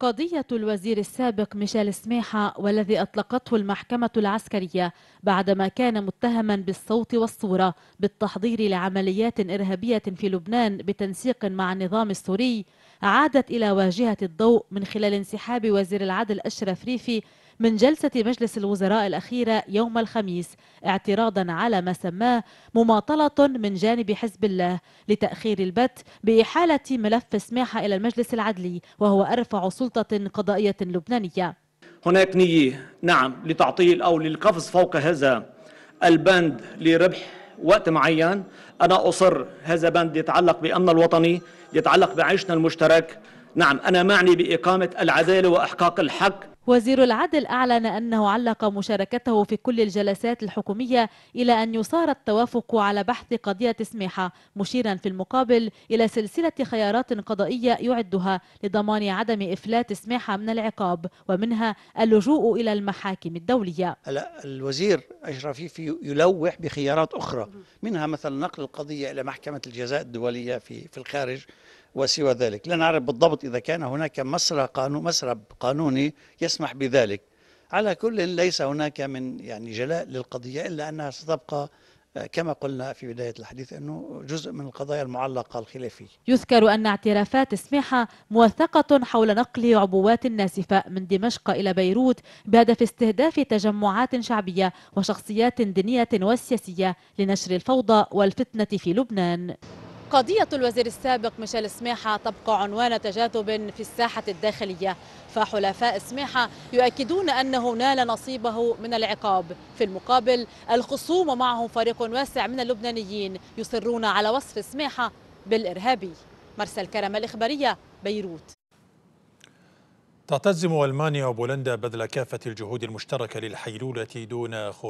قضية الوزير السابق ميشيل سميحة والذي أطلقته المحكمة العسكرية بعدما كان متهما بالصوت والصورة بالتحضير لعمليات إرهابية في لبنان بتنسيق مع النظام السوري عادت إلى واجهة الضوء من خلال انسحاب وزير العدل أشرف ريفي من جلسة مجلس الوزراء الأخيرة يوم الخميس اعتراضا على ما سماه مماطلة من جانب حزب الله لتأخير البت بإحالة ملف سماحة إلى المجلس العدلي وهو أرفع سلطة قضائية لبنانية هناك نية نعم لتعطيل أو للقفز فوق هذا البند لربح وقت معين أنا أصر هذا بند يتعلق بأمن الوطني يتعلق بعيشنا المشترك نعم أنا معني بإقامة العدالة وإحقاق الحق وزير العدل أعلن أنه علق مشاركته في كل الجلسات الحكومية إلى أن يصار التوافق على بحث قضية سميحة مشيرا في المقابل إلى سلسلة خيارات قضائية يعدها لضمان عدم إفلات سميحة من العقاب ومنها اللجوء إلى المحاكم الدولية الوزير أشرفي يلوح بخيارات أخرى منها مثلا نقل القضية إلى محكمة الجزاء الدولية في, في الخارج وسوى ذلك لا نعرف بالضبط إذا كان هناك مسرى قانون مسرب قانوني يسمح يسمح بذلك على كل ليس هناك من يعني جلاء للقضية إلا أنها ستبقى آه، كما قلنا في بداية الحديث أنه جزء من القضايا المعلقة الخلافية يذكر أن اعترافات سميحة موثقة حول نقل عبوات ناسفة من دمشق إلى بيروت بهدف استهداف تجمعات شعبية وشخصيات دينية وسياسية لنشر الفوضى والفتنة في لبنان قضية الوزير السابق ميشيل سماحة تبقى عنوان تجاذب في الساحة الداخلية فحلفاء سماحة يؤكدون أنه نال نصيبه من العقاب في المقابل الخصوم معهم فريق واسع من اللبنانيين يصرون على وصف سماحة بالإرهابي مرسى الكرم الإخبارية بيروت تعتزم ألمانيا وبولندا بذل كافة الجهود المشتركة للحيلولة دون خروج